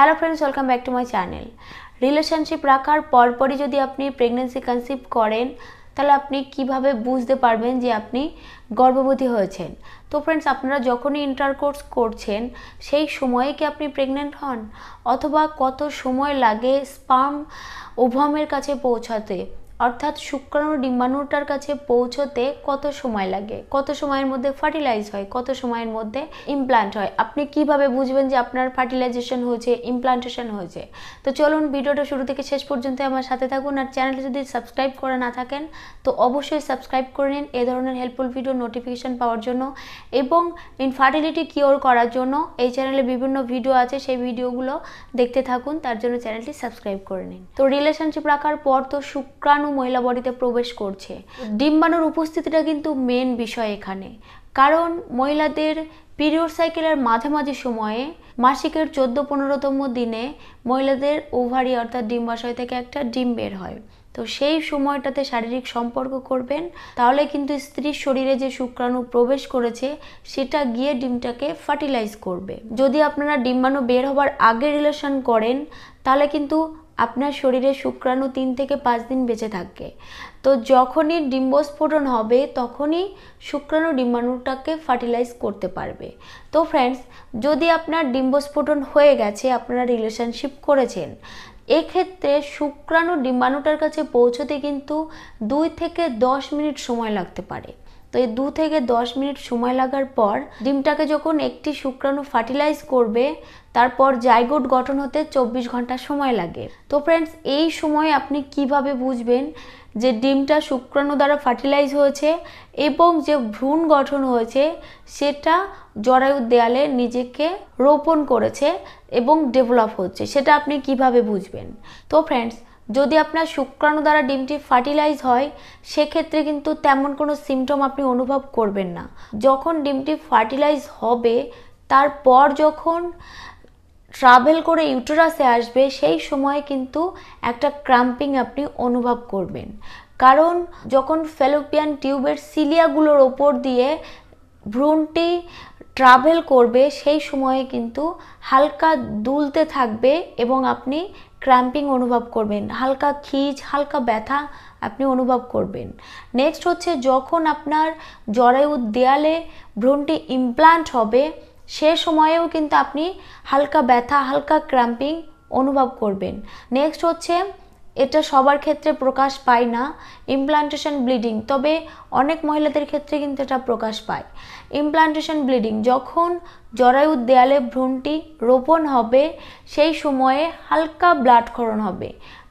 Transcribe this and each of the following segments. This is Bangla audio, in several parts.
hello friends welcome back to my channel relationship রাখার পরপরই যদি আপনি প্রেগনেন্সি কনসিভ করেন তাহলে আপনি কিভাবে বুঝতে পারবেন যে আপনি গর্ভবতী হয়েছেন তো ফ্রেন্ডস আপনারা যখনই ইন্টারকোর্স করছেন সেই সময়ে কি আপনি প্রেগনেন্ট হন অথবা কত সময় লাগে স্পাম ওভামের কাছে পৌঁছাতে অর্থাৎ শুক্রাণু ডিম্বাণুটার কাছে পৌঁছতে কত সময় লাগে কত সময়ের মধ্যে ফার্টিলাইজ হয় কত সময়ের মধ্যে ইমপ্লান্ট হয় আপনি কিভাবে বুঝবেন যে আপনার ফার্টিলাইজেশন হয়েছে ইমপ্লান্টেশন হয়েছে তো চলুন ভিডিওটা শুরু থেকে শেষ পর্যন্ত আমার সাথে থাকুন আর চ্যানেলটি যদি সাবস্ক্রাইব করে না থাকেন তো অবশ্যই সাবস্ক্রাইব করে নিন এ ধরনের হেল্পফুল ভিডিও নোটিফিকেশান পাওয়ার জন্য এবং ইনফার্টিলিটি কিওর করার জন্য এই চ্যানেলে বিভিন্ন ভিডিও আছে সেই ভিডিওগুলো দেখতে থাকুন তার জন্য চ্যানেলটি সাবস্ক্রাইব করে নিন তো রিলেশনশিপ রাখার পর তো শুক্রাণু কোনো মহিলা বডিতে প্রবেশ করছে ডিম্বাণুর উপস্থিতিটা কিন্তু মেন বিষয় এখানে কারণ মহিলাদের পিরিয়ড সাইকেলের মাঝামাঝি সময়ে মাসিকের চোদ্দ পনেরোতম দিনে মহিলাদের ওভারি অর্থাৎ ডিম্বাশয় থেকে একটা ডিম বের হয় তো সেই সময়টাতে শারীরিক সম্পর্ক করবেন তাহলে কিন্তু স্ত্রীর শরীরে যে শুক্রাণু প্রবেশ করেছে সেটা গিয়ে ডিমটাকে ফার্টিলাইজ করবে যদি আপনারা ডিম্বাণু বের হবার আগে রিলেশন করেন তাহলে কিন্তু আপনার শরীরে শুক্রাণু তিন থেকে পাঁচ দিন বেঁচে থাকে তো যখনই ডিম্বস্ফোটন হবে তখনই শুক্রাণু ডিম্বাণুটাকে ফার্টিলাইজ করতে পারবে তো ফ্রেন্ডস যদি আপনার ডিম্বস্ফোটন হয়ে গেছে আপনারা রিলেশনশিপ করেছেন এক্ষেত্রে শুক্রাণু ডিম্বাণুটার কাছে পৌঁছতে কিন্তু দুই থেকে দশ মিনিট সময় লাগতে পারে তো এই দু থেকে দশ মিনিট সময় লাগার পর ডিমটাকে যখন একটি শুক্রাণু ফার্টিলাইজ করবে তারপর জাইগোট গঠন হতে চব্বিশ ঘন্টা সময় লাগে তো ফ্রেন্ডস এই সময় আপনি কিভাবে বুঝবেন যে ডিমটা শুক্রাণু দ্বারা ফার্টিলাইজ হয়েছে এবং যে ভ্রূণ গঠন হয়েছে সেটা জরায়ুর দেয়ালে নিজেকে রোপণ করেছে এবং ডেভেলপ হচ্ছে সেটা আপনি কিভাবে বুঝবেন তো ফ্রেন্ডস যদি আপনার শুক্রাণু দ্বারা ডিমটি ফার্টিলাইজ হয় সেক্ষেত্রে কিন্তু তেমন কোনো সিমটম আপনি অনুভব করবেন না যখন ডিমটি ফার্টিলাইজ হবে তারপর যখন ট্রাভেল করে ইউটোরাসে আসবে সেই সময়ে কিন্তু একটা ক্রাম্পিং আপনি অনুভব করবেন কারণ যখন ফেলোপিয়ান টিউবের সিলিয়াগুলোর ওপর দিয়ে ভ্রূণটি ট্রাভেল করবে সেই সময়ে কিন্তু হালকা দুলতে থাকবে এবং আপনি ক্র্যাম্পিং অনুভব করবেন হালকা খিজ হালকা ব্যথা আপনি অনুভব করবেন নেক্সট হচ্ছে যখন আপনার জরায়ুর দেয়ালে ভ্রণটি ইমপ্লান্ট হবে সে সময়েও কিন্তু আপনি হালকা ব্যথা হালকা ক্র্যাম্পিং অনুভব করবেন নেক্সট হচ্ছে এটা সবার ক্ষেত্রে প্রকাশ পায় না ইমপ্লান্টেশন ব্লিডিং তবে অনেক মহিলাদের ক্ষেত্রে কিন্তু এটা প্রকাশ পায় ইমপ্লান্টেশন ব্লিডিং যখন জরায়ুর দেয়ালে ভ্রূণটি রোপণ হবে সেই সময়ে হালকা ব্লাড ক্ষরণ হবে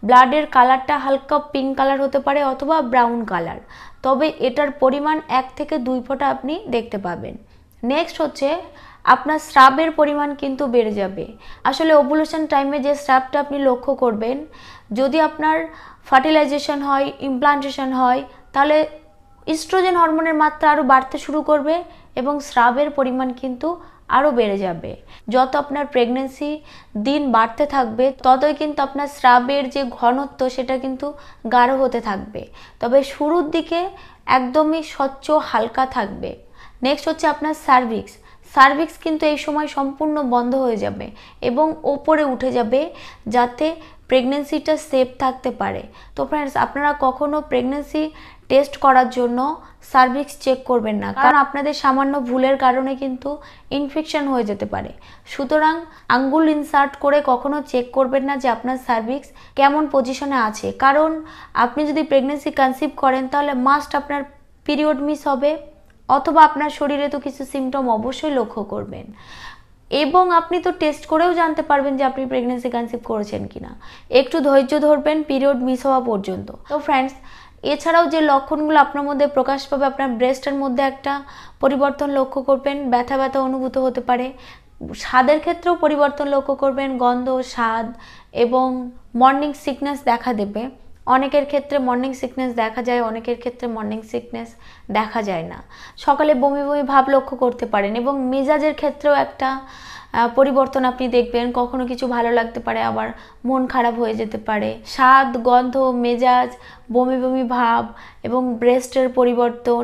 ব্লাডের কালারটা হালকা পিঙ্ক কালার হতে পারে অথবা ব্রাউন কালার তবে এটার পরিমাণ এক থেকে দুই ফোঁটা আপনি দেখতে পাবেন নেক্সট হচ্ছে আপনার স্রাবের পরিমাণ কিন্তু বেড়ে যাবে আসলে ওভুলেশন টাইমে যে স্রাবটা আপনি লক্ষ্য করবেন যদি আপনার ফার্টিলাইজেশন হয় ইমপ্লান্টেশন হয় তাহলে ইস্ট্রোজেন হরমোনের মাত্রা আরও বাড়তে শুরু করবে এবং স্রাবের পরিমাণ কিন্তু আরও বেড়ে যাবে যত আপনার প্রেগনেন্সি দিন বাড়তে থাকবে ততই কিন্তু আপনার স্রাবের যে ঘনত্ব সেটা কিন্তু গাঢ় হতে থাকবে তবে শুরুর দিকে একদমই স্বচ্ছ হালকা থাকবে নেক্সট হচ্ছে আপনার সার্ভিক্স সার্ভিক্স কিন্তু এই সময় সম্পূর্ণ বন্ধ হয়ে যাবে এবং ওপরে উঠে যাবে যাতে প্রেগনেন্সিটা সেফ থাকতে পারে তো ফ্রেন্ডস আপনারা কখনও প্রেগনেন্সি টেস্ট করার জন্য সার্ভিক্স চেক করবেন না কারণ আপনাদের সামান্য ভুলের কারণে কিন্তু ইনফেকশন হয়ে যেতে পারে সুতরাং আঙ্গুল ইনসার্ট করে কখনো চেক করবেন না যে আপনার সার্ভিক্স কেমন পজিশনে আছে কারণ আপনি যদি প্রেগনেন্সি কনসিভ করেন তাহলে মাস্ট আপনার পিরিয়ড মিস হবে অথবা আপনার শরীরে তো কিছু সিমটম অবশ্যই লক্ষ্য করবেন এবং আপনি তো টেস্ট করেও জানতে পারবেন যে আপনি প্রেগনেন্সি কনসিভ করেছেন কিনা একটু ধৈর্য ধরবেন পিরিয়ড মিস হওয়া পর্যন্ত তো ফ্রেন্ডস এছাড়াও যে লক্ষণগুলো আপনার মধ্যে প্রকাশ পাবে আপনার ব্রেস্টের মধ্যে একটা পরিবর্তন লক্ষ্য করবেন ব্যথা ব্যথা অনুভূত হতে পারে স্বাদের ক্ষেত্রেও পরিবর্তন লক্ষ্য করবেন গন্ধ স্বাদ এবং মর্নিং সিকনেস দেখা দেবে অনেকের ক্ষেত্রে মর্নিং সিকনেস দেখা যায় অনেকের ক্ষেত্রে মর্নিং সিকনেস দেখা যায় না সকালে বমি বমি ভাব লক্ষ্য করতে পারেন এবং মেজাজের ক্ষেত্রেও একটা পরিবর্তন আপনি দেখবেন কখনো কিছু ভালো লাগতে পারে আবার মন খারাপ হয়ে যেতে পারে স্বাদ গন্ধ মেজাজ বমি বমি ভাব এবং ব্রেস্টের পরিবর্তন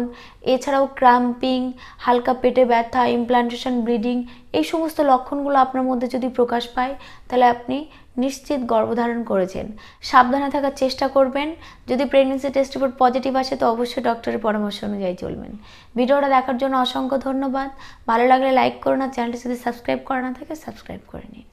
এছাড়াও ক্রাম্পিং হালকা পেটে ব্যথা ইমপ্লান্টেশন ব্লিডিং এই সমস্ত লক্ষণগুলো আপনার মধ্যে যদি প্রকাশ পায় তাহলে আপনি নিশ্চিত গর্ভধারণ করেছেন সাবধানে থাকার চেষ্টা করবেন যদি প্রেগনেন্সি টেস্ট রিপোর্ট পজিটিভ আসে তো অবশ্যই ডক্টরের পরামর্শ অনুযায়ী চলবেন ভিডিওটা দেখার জন্য অসংখ্য ধন্যবাদ ভালো লাগলে লাইক করুন আর চ্যানেলটি যদি সাবস্ক্রাইব করা না থাকে সাবস্ক্রাইব করে নিন